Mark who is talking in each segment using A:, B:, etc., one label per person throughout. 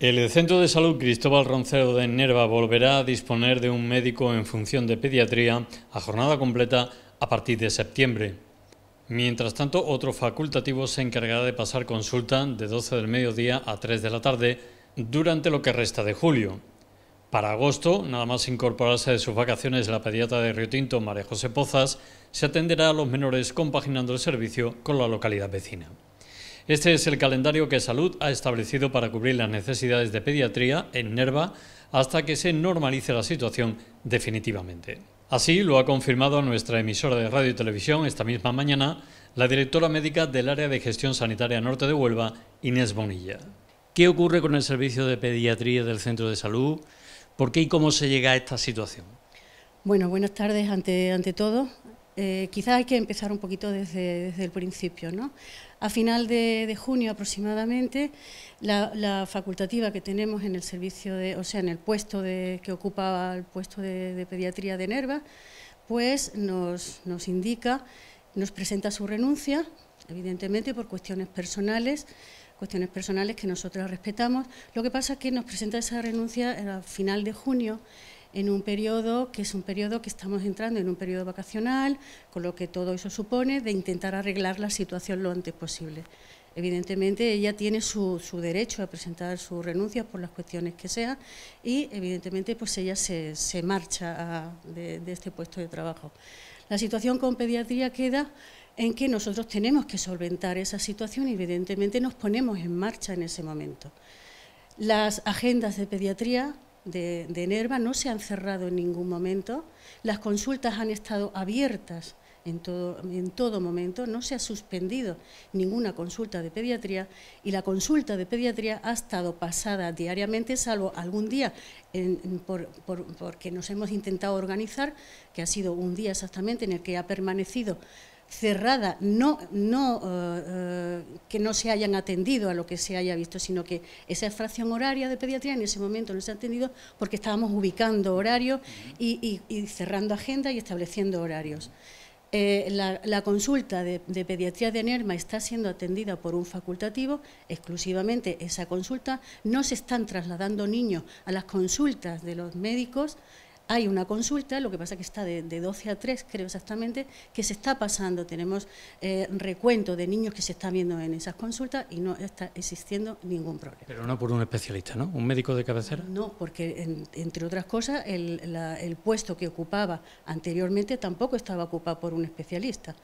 A: El Centro de Salud Cristóbal Roncero de Nerva volverá a disponer de un médico en función de pediatría a jornada completa a partir de septiembre. Mientras tanto, otro facultativo se encargará de pasar consulta de 12 del mediodía a 3 de la tarde durante lo que resta de julio. Para agosto, nada más incorporarse de sus vacaciones la pediatra de Río Tinto, María José Pozas, se atenderá a los menores compaginando el servicio con la localidad vecina. Este es el calendario que Salud ha establecido para cubrir las necesidades de pediatría en Nerva hasta que se normalice la situación definitivamente. Así lo ha confirmado nuestra emisora de radio y televisión esta misma mañana la directora médica del área de gestión sanitaria norte de Huelva, Inés Bonilla. ¿Qué ocurre con el servicio de pediatría del centro de salud? ¿Por qué y cómo se llega a esta situación?
B: Bueno, buenas tardes ante, ante todo. Eh, quizás hay que empezar un poquito desde, desde el principio, ¿no? a final de, junio aproximadamente, la, facultativa que tenemos en el servicio de, o sea, en el puesto de, que ocupaba el puesto de, pediatría de Nerva, pues nos, nos indica, nos presenta su renuncia, evidentemente por cuestiones personales, cuestiones personales que nosotros respetamos. Lo que pasa es que nos presenta esa renuncia a final de junio en un periodo que es un periodo que estamos entrando en un periodo vacacional, con lo que todo eso supone de intentar arreglar la situación lo antes posible. Evidentemente ella tiene su, derecho a presentar su renuncia por las cuestiones que sean y evidentemente pues ella se, marcha de, de este puesto de trabajo. La situación con pediatría queda en que nosotros tenemos que solventar esa situación y evidentemente nos ponemos en marcha en ese momento. Las agendas de pediatría de, de no se han cerrado en ningún momento, las consultas han estado abiertas en todo, momento, no se ha suspendido ninguna consulta de pediatría y la consulta de pediatría ha estado pasada diariamente, salvo algún día porque nos hemos intentado organizar, que ha sido un día exactamente en el que ha permanecido cerrada, no, no, eh, eh, que no se hayan atendido a lo que se haya visto, sino que esa fracción horaria de pediatría en ese momento no se ha atendido porque estábamos ubicando horarios y, cerrando agendas y estableciendo horarios. Eh, la, consulta de, de, pediatría de NERMA está siendo atendida por un facultativo, exclusivamente esa consulta. No se están trasladando niños a las consultas de los médicos hay una consulta, lo que pasa que está de, 12 a 3, creo exactamente, que se está pasando. Tenemos eh, recuento de niños que se están viendo en esas consultas y no está existiendo ningún problema.
A: Pero no por un especialista, ¿no? ¿Un médico de cabecera?
B: No, porque entre otras cosas el, puesto que ocupaba anteriormente tampoco estaba ocupado por un especialista.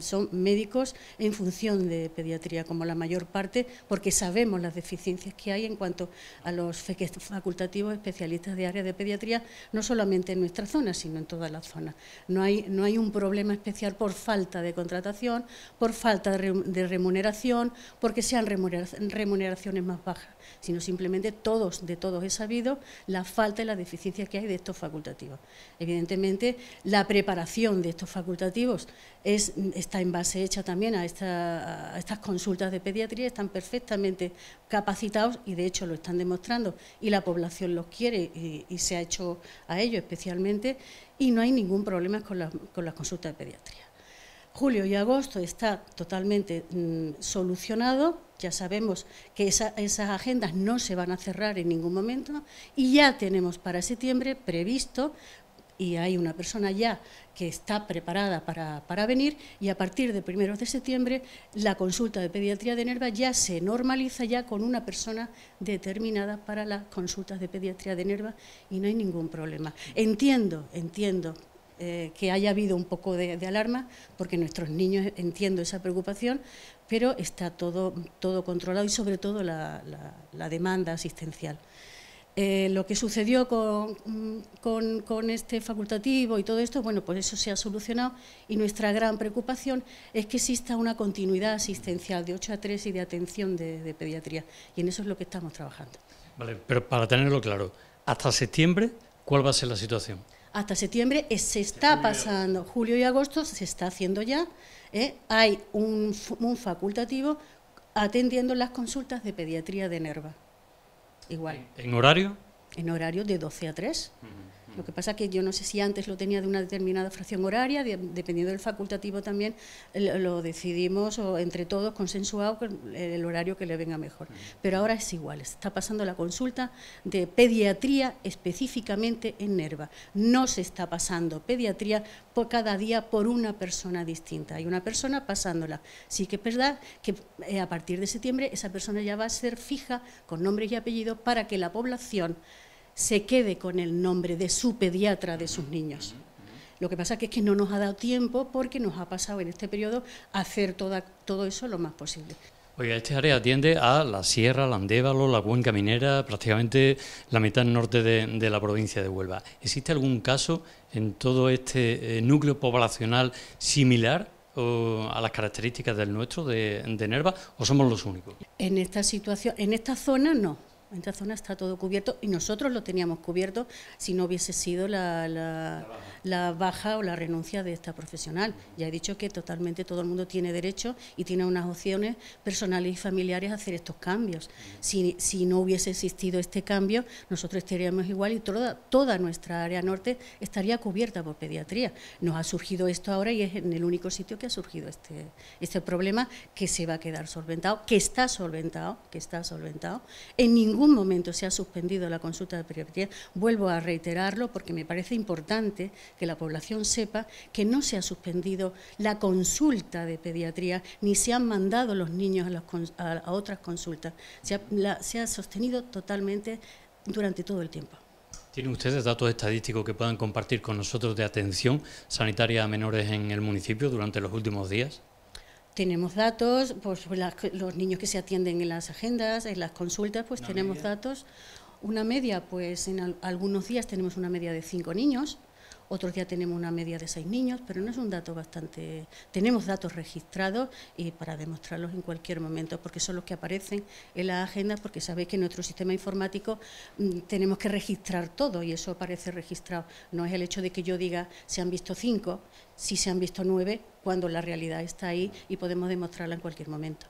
B: son médicos en función de pediatría, como la mayor parte, porque sabemos las deficiencias que hay en cuanto a los facultativos especialistas de área de pediatría, no solo no solamente en nuestra zona, sino en todas las zonas. No hay, no hay un problema especial por falta de contratación, por falta de remuneración, porque sean remuneraciones más bajas sino simplemente todos, de todos he sabido la falta y la deficiencia que hay de estos facultativos. Evidentemente, la preparación de estos facultativos está en base hecha también a, estas consultas de pediatría, están perfectamente capacitados y de hecho lo están demostrando y la población los quiere y, se ha hecho a ello especialmente y no hay ningún problema con las consultas de pediatría. Julio y agosto está totalmente mm, solucionado, ya sabemos que esas agendas no se van a cerrar en ningún momento y ya tenemos para septiembre previsto y hay una persona ya que está preparada para, para venir y a partir de primeros de septiembre la consulta de pediatría de Nerva ya se normaliza ya con una persona determinada para las consultas de pediatría de Nerva y no hay ningún problema. Entiendo, entiendo eh, que haya habido un poco de, alarma, porque nuestros niños entiendo esa preocupación, pero está todo, todo controlado y sobre todo la, demanda asistencial. Eh, lo que sucedió con, este facultativo y todo esto, bueno, pues eso se ha solucionado y nuestra gran preocupación es que exista una continuidad asistencial de 8 a 3 y de atención de, de pediatría y en eso es lo que estamos trabajando.
A: Vale, pero para tenerlo claro, hasta septiembre, ¿cuál va a ser la situación?
B: hasta septiembre se está pasando, julio y agosto se está haciendo ya, ¿eh? hay un, facultativo atendiendo las consultas de pediatría de Nerva. Igual.
A: ¿En horario?
B: En horario de 12 a 3. Lo que pasa es que yo no sé si antes lo tenía de una determinada fracción horaria, dependiendo del facultativo también, eh, lo, decidimos o entre todos consensuado eh, el horario que le venga mejor. Pero ahora es igual, está pasando la consulta de pediatría específicamente en Nerva. No se está pasando pediatría por cada día por una persona distinta. Hay una persona pasándola. Sí que es verdad que eh, a partir de septiembre esa persona ya va a ser fija con nombre y apellido para que la población se quede con el nombre de su pediatra de sus niños. Lo que pasa que es que no nos ha dado tiempo porque nos ha pasado en este periodo hacer toda, todo eso lo más posible.
A: Oye, este área atiende a la Sierra, Andévalo, la Cuenca Minera, prácticamente la mitad norte de, la provincia de Huelva. ¿Existe algún caso en todo este eh, núcleo poblacional similar a las características del nuestro, de, de Nerva, o somos los únicos?
B: En esta situación, en esta zona no en esta zona está todo cubierto y nosotros lo teníamos cubierto si no hubiese sido la, baja. o la renuncia de esta profesional. Ya he dicho que totalmente todo el mundo tiene derecho y tiene unas opciones personales y familiares a hacer estos cambios. Si, no hubiese existido este cambio, nosotros estaríamos igual y toda, toda nuestra área norte estaría cubierta por pediatría. Nos ha surgido esto ahora y es en el único sitio que ha surgido este, este problema que se va a quedar solventado, que está solventado, que está solventado. En ningún ningún momento se ha suspendido la consulta de pediatría. Vuelvo a reiterarlo porque me parece importante que la población sepa que no se ha suspendido la consulta de pediatría ni se han mandado los niños a, otras consultas. Se ha, se ha sostenido totalmente durante todo el tiempo.
A: ¿Tienen ustedes datos estadísticos que puedan compartir con nosotros de atención sanitaria a menores en el municipio durante los últimos días?
B: tenemos datos, pues, pues los niños que se atienden en las agendas, en las consultas, pues tenemos datos. Una media, pues en algunos días tenemos una media de cinco niños, otros días tenemos una media de seis niños, pero no es un dato bastante... Tenemos datos registrados y para demostrarlos en cualquier momento, porque son los que aparecen en la agenda, porque sabéis que en nuestro sistema informático mm, tenemos que registrar todo y eso aparece registrado. No es el hecho de que yo diga se han visto cinco, si se han visto nueve, cuando la realidad está ahí y podemos demostrarla en cualquier momento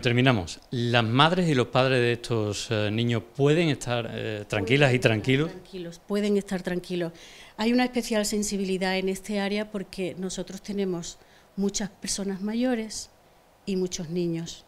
A: terminamos. ¿Las madres y los padres de estos eh, niños pueden estar eh, tranquilas y tranquilos?
B: tranquilos? Pueden estar tranquilos. Hay una especial sensibilidad en este área porque nosotros tenemos muchas personas mayores y muchos niños.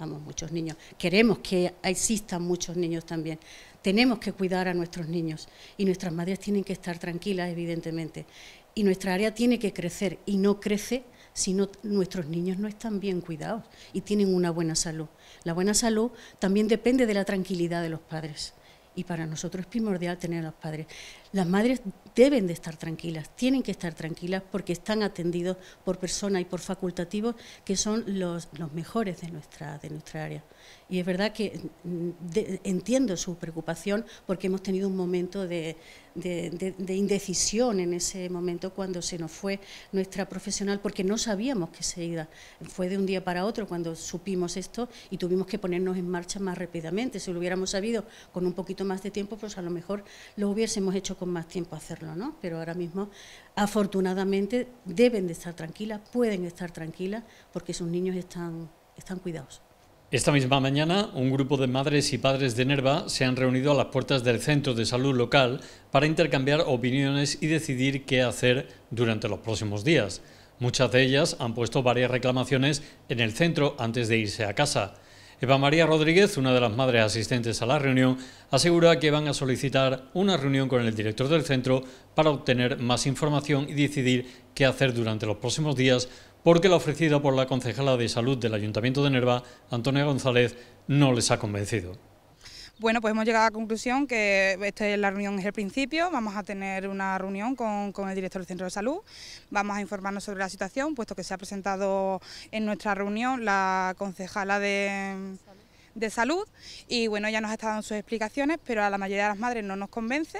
B: Vamos, muchos niños. Queremos que existan muchos niños también. Tenemos que cuidar a nuestros niños y nuestras madres tienen que estar tranquilas, evidentemente. Y nuestra área tiene que crecer y no crece sino nuestros niños no están bien cuidados y tienen una buena salud. La buena salud también depende de la tranquilidad de los padres y para nosotros es primordial tener a los padres. Las madres deben de estar tranquilas, tienen que estar tranquilas porque están atendidos por personas y por facultativos que son los, mejores de nuestra, de nuestra área. Y es verdad que mm, entiendo su preocupación porque hemos tenido un momento de, indecisión en ese momento cuando se nos fue nuestra profesional porque no sabíamos que se iba. Fue de un día para otro cuando supimos esto y tuvimos que ponernos en marcha más rápidamente. Si lo hubiéramos sabido con un poquito más de tiempo, pues a lo mejor lo hubiésemos hecho con más tiempo hacerlo pero ahora mismo, afortunadamente, deben de estar tranquilas, pueden estar tranquilas, porque sus niños están, están cuidados.
A: Esta misma mañana, un grupo de madres y padres de Nerva se han reunido a las puertas del centro de salud local para intercambiar opiniones y decidir qué hacer durante los próximos días. Muchas de ellas han puesto varias reclamaciones en el centro antes de irse a casa. Eva María Rodríguez, una de las madres asistentes a la reunión, asegura que van a solicitar una reunión con el director del centro para obtener más información y decidir qué hacer durante los próximos días, porque la ofrecida por la concejala de salud del Ayuntamiento de Nerva, Antonia González, no les ha convencido.
C: Bueno, pues hemos llegado a la conclusión que es la reunión es el principio, vamos a tener una reunión con, con, el director del Centro de Salud, vamos a informarnos sobre la situación, puesto que se ha presentado en nuestra reunión la concejala de de salud y bueno, ya nos ha estado dando sus explicaciones, pero a la mayoría de las madres no nos convence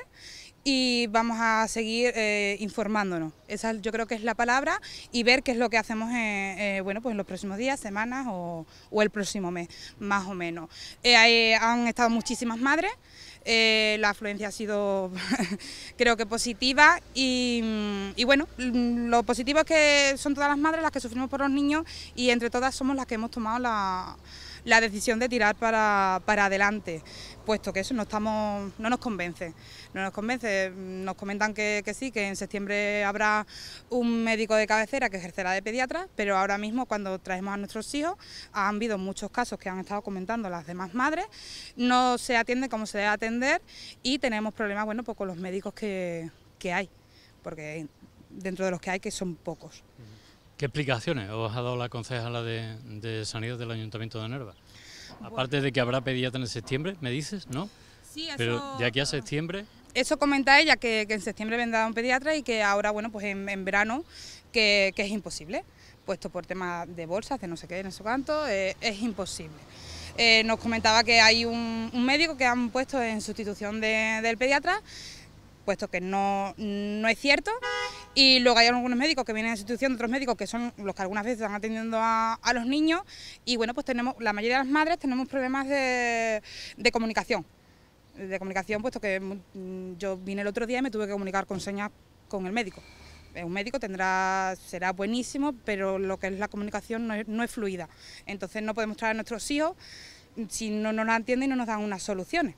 C: y vamos a seguir eh, informándonos. Esa yo creo que es la palabra y ver qué es lo que hacemos en, eh, bueno, pues en los próximos días, semanas o, o el próximo mes, más o menos. Eh, han estado muchísimas madres, la afluencia ha sido creo que positiva y, y bueno, lo positivo es que son todas las madres las que sufrimos por los niños y entre todas somos las que hemos tomado la la decisión de tirar para, adelante, puesto que eso no, estamos, no nos convence. No nos convence, nos comentan que, sí, que en septiembre habrá un médico de cabecera que ejercerá de pediatra, pero ahora mismo cuando traemos a nuestros hijos han habido muchos casos que han estado comentando las demás madres, no se atiende como se debe atender y tenemos problemas bueno, pues con los médicos que, que hay, porque dentro de los que hay que son pocos.
A: ¿Qué explicaciones os ha dado la concejala de, Sanidad del Ayuntamiento de Nerva? Aparte de que habrá pediatra en septiembre, me dices, ¿no?
C: Sí, eso... Pero de
A: aquí a septiembre...
C: Eso comenta ella, que, en septiembre vendrá un pediatra y que ahora, bueno, pues en, verano, que, es imposible, puesto por temas de bolsas, de no sé qué, en eso canto, eh, es imposible. Eh, nos comentaba que hay un, médico que han puesto en sustitución del pediatra, puesto que no, no es cierto, y luego hay algunos médicos que vienen a la institución, otros médicos que son los que algunas veces están atendiendo a, los niños. Y bueno, pues tenemos, la mayoría de las madres tenemos problemas de, comunicación. De comunicación, puesto que mm, yo vine el otro día y me tuve que comunicar con señas con el médico eh, un médico tendrá, será buenísimo, pero lo que es la comunicación no es, fluida. Entonces no podemos traer a nuestros hijos si no, nos la entienden y no nos dan unas soluciones.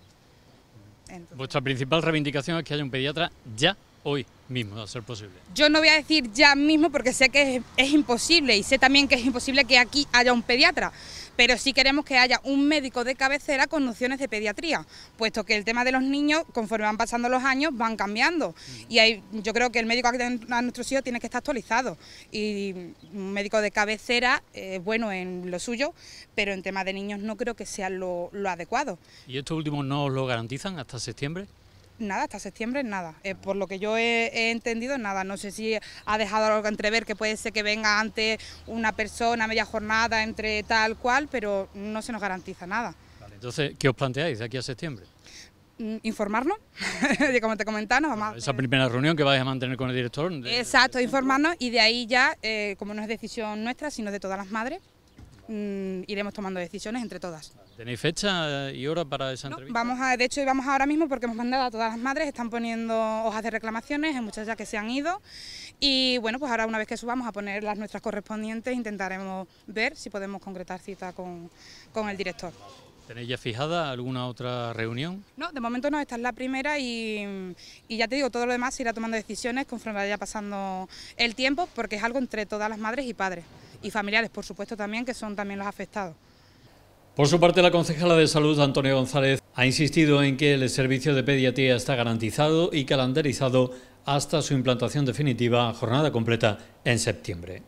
A: Vuestra principal reivindicación es que haya un pediatra ya hoy mismo, a ser posible?
C: Yo no voy a decir ya mismo porque sé que es, imposible y sé también que es imposible que aquí haya un pediatra, pero sí queremos que haya un médico de cabecera con nociones de pediatría, puesto que el tema de los niños, conforme van pasando los años, van cambiando. Mm. Y yo creo que el médico a nuestro sitio tiene que estar actualizado. Y un médico de cabecera, es bueno en lo suyo, pero en tema de niños no creo que sea lo adecuado.
A: ¿Y estos últimos no lo garantizan hasta septiembre?
C: Nada, hasta septiembre nada. Eh, por lo que yo he, entendido, nada. No sé si ha dejado algo entrever, que puede ser que venga antes una persona, media jornada, entre tal cual, pero no se nos garantiza nada.
A: entonces, ¿qué os planteáis de aquí a septiembre?
C: Mm, informarnos, como te comentaba,
A: Esa primera reunión que vais a mantener con el director.
C: Exacto, informarnos y de ahí ya, eh, como no es decisión nuestra, sino de todas las madres, Mm, iremos tomando decisiones entre todas.
A: ¿Tenéis fecha y hora para esa entrevista?
C: Vamos a, de hecho, vamos ahora mismo porque hemos mandado a todas las madres, están poniendo hojas de reclamaciones, hay muchas ya que se han ido y bueno, pues ahora una vez que subamos a poner las nuestras correspondientes intentaremos ver si podemos concretar cita con, con el director.
A: ¿Tenéis ya fijada alguna otra reunión?
C: No, de momento no, esta es la primera y, y, ya te digo, todo lo demás se irá tomando decisiones conforme vaya pasando el tiempo, porque es algo entre todas las madres y padres y familiares, por supuesto, también, que son también los afectados.
A: Por su parte, la concejala de Salud, Antonio González, ha insistido en que el servicio de pediatría está garantizado y calendarizado hasta su implantación definitiva, jornada completa, en septiembre.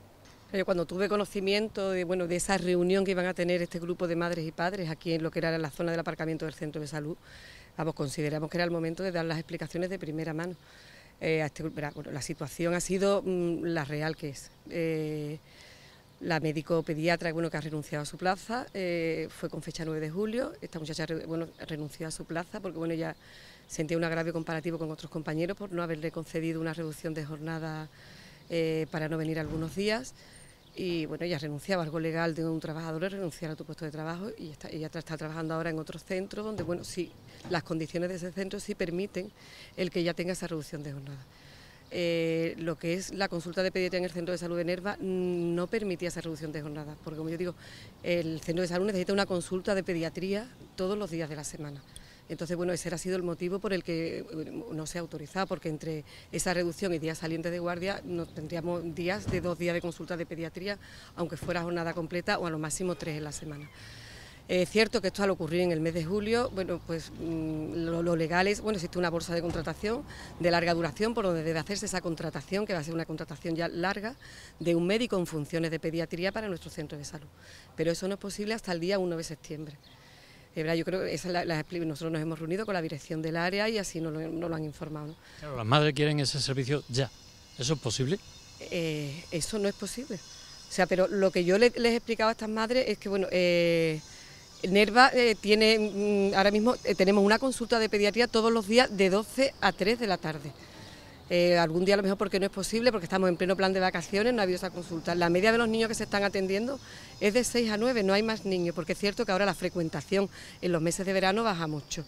D: Cuando tuve conocimiento de, bueno, de esa reunión que iban a tener este grupo de madres y padres aquí en lo que era la zona del aparcamiento del centro de salud, vamos, consideramos que era el momento de dar las explicaciones de primera mano. Eh, a este, bueno, la situación ha sido mm, la real que es. Eh, la médico pediatra, bueno, que ha renunciado a su plaza, eh, fue con fecha 9 de julio. Esta muchacha, bueno, renunció a su plaza porque, bueno, ya sentía un agravio comparativo con otros compañeros por no haberle concedido una reducción de jornada eh, para no venir algunos días. Y, bueno, ella renunciaba, algo legal de un trabajador renunciar a tu puesto de trabajo y ella está trabajando ahora en otro centro donde, bueno, sí, las condiciones de ese centro sí permiten el que ya tenga esa reducción de jornada. Eh, lo que es la consulta de pediatría en el centro de salud de Nerva mm, no permitía esa reducción de jornadas, porque como yo digo, el centro de salud necesita una consulta de pediatría todos los días de la semana. Entonces, bueno, ese ha sido el motivo por el que no se ha autorizado, porque entre esa reducción y días salientes de guardia nos tendríamos días de dos días de consulta de pediatría, aunque fuera jornada completa o a lo máximo tres en la semana. Es cierto que esto al ocurrir en el mes de julio, bueno, pues mm, lo, legal es, bueno, existe una bolsa de contratación de larga duración por donde debe hacerse esa contratación, que va a ser una contratación ya larga, de un médico en funciones de pediatría para nuestro centro de salud. Pero eso no es posible hasta el día 1 de septiembre. Es verdad, yo creo que nosotros nos hemos reunido con la dirección del área y así nos lo, han informado.
A: Claro, las madres quieren ese servicio ya. ¿Eso es posible?
D: Eh, eso no es posible. O sea, pero lo que yo les, he explicado a estas madres es que, bueno, eh, Nerva eh, tiene, mm, ahora mismo eh, tenemos una consulta de pediatría todos los días de 12 a 3 de la tarde. Eh, algún día a lo mejor porque no es posible, porque estamos en pleno plan de vacaciones, no ha habido esa consulta. La media de los niños que se están atendiendo es de 6 a 9, no hay más niños, porque es cierto que ahora la frecuentación en los meses de verano baja mucho.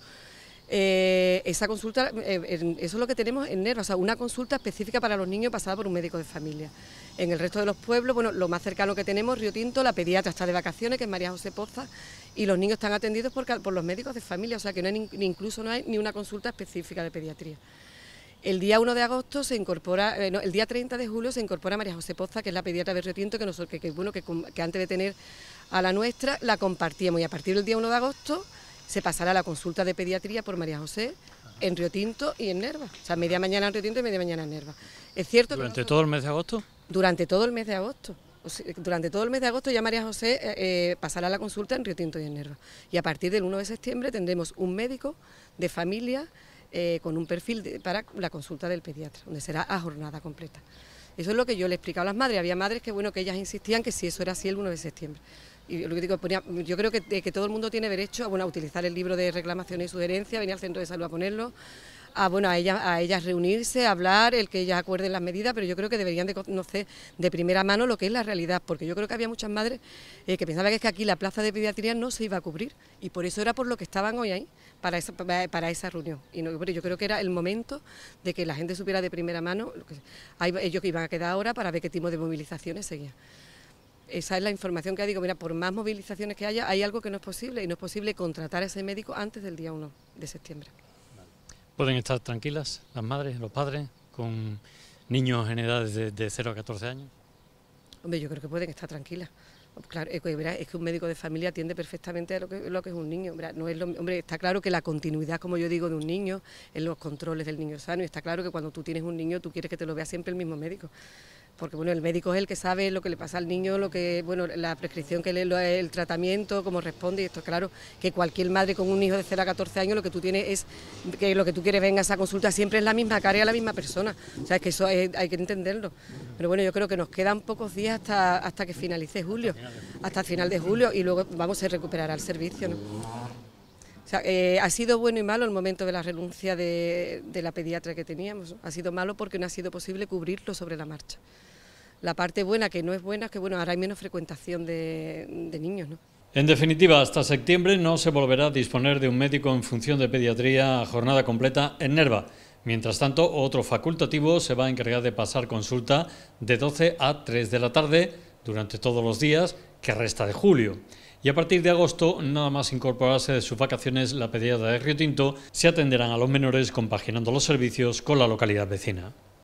D: Eh, esa consulta, eh, eso es lo que tenemos en Nerva, o sea, una consulta específica para los niños pasada por un médico de familia. En el resto de los pueblos, bueno, lo más cercano que tenemos, Río Tinto, la pediatra está de vacaciones, que es María José Poza, y los niños están atendidos por, los médicos de familia, o sea que no incluso no hay ni una consulta específica de pediatría. El día 1 de agosto se incorpora, eh, el día 30 de julio se incorpora María José Poza, que es la pediatra de Río Tinto, que, nosotros, bueno, que, que antes de tener a la nuestra la compartíamos. Y a partir del día 1 de agosto se pasará la consulta de pediatría por María José en Río Tinto y en Nerva. O sea, media mañana en Río Tinto y media mañana en Nerva. Es cierto ¿Durante
A: todo el mes de agosto?
D: Durante todo el mes de agosto. durante todo el mes de agosto ya María José eh, eh, pasará la consulta en Río Tinto y en Nerva. Y a partir del 1 de septiembre tendremos un médico de familia eh, con un perfil para la consulta del pediatra, donde será a jornada completa. Eso es lo que yo le he explicado a las madres. Había madres que, bueno, que ellas insistían que si eso era así el 1 de septiembre digo, yo creo eh, que, todo el mundo tiene derecho a, bueno, a utilizar el libro de reclamaciones y sugerencias, venir al centro de salud a ponerlo, a, bueno, a, ellas, a ellas reunirse, hablar, el que ellas acuerden las medidas, pero yo creo que deberían de conocer de primera mano lo que es la realidad, porque yo creo que había muchas madres eh, que pensaban que, es que aquí la plaza de pediatría no se iba a cubrir, y por eso era por lo que estaban hoy ahí, para esa, para esa reunión. Y yo creo que era el momento de que la gente supiera de primera mano, lo ellos que iban a quedar ahora para ver qué tipo de movilizaciones seguían esa es la información que digo, mira, por más movilizaciones que haya, hay algo que no es posible y no es posible contratar a ese médico antes del día 1 de septiembre.
A: ¿Pueden estar tranquilas las madres, los padres, con niños en edades de, 0 a 14 años?
D: Hombre, yo creo que pueden estar tranquilas. Claro, es que, un médico de familia atiende perfectamente a lo que, lo que es un niño. No es hombre, está claro que la continuidad, como yo digo, de un niño, en los controles del niño sano, y está claro que cuando tú tienes un niño, tú quieres que te lo vea siempre el mismo médico porque bueno, el médico es el que sabe lo que le pasa al niño, lo que, bueno, la prescripción que le el tratamiento, cómo responde, y esto es claro, que cualquier madre con un hijo de 0 a 14 años lo que tú tienes es que lo que tú quieres venga a esa consulta siempre es la misma cara a la misma persona. O sea, es que eso hay, que entenderlo. Pero bueno, yo creo que nos quedan pocos días hasta, hasta que finalice julio, hasta el final de julio y luego vamos a recuperar al servicio, ¿no? Eh, ha sido bueno y malo el momento de la renuncia de, la pediatra que teníamos. Ha sido malo porque no ha sido posible cubrirlo sobre la marcha. La parte buena que no es buena es que bueno, ahora hay menos frecuentación de, niños,
A: En definitiva, hasta septiembre no se volverá a disponer de un médico en función de pediatría a jornada completa en Nerva. Mientras tanto, otro facultativo se va a encargar de pasar consulta de 12 a 3 de la tarde durante todos los días que resta de julio. Y a partir de agosto, nada más incorporarse de sus vacaciones, la pedida de Río Tinto se atenderán a los menores compaginando los servicios con la localidad vecina.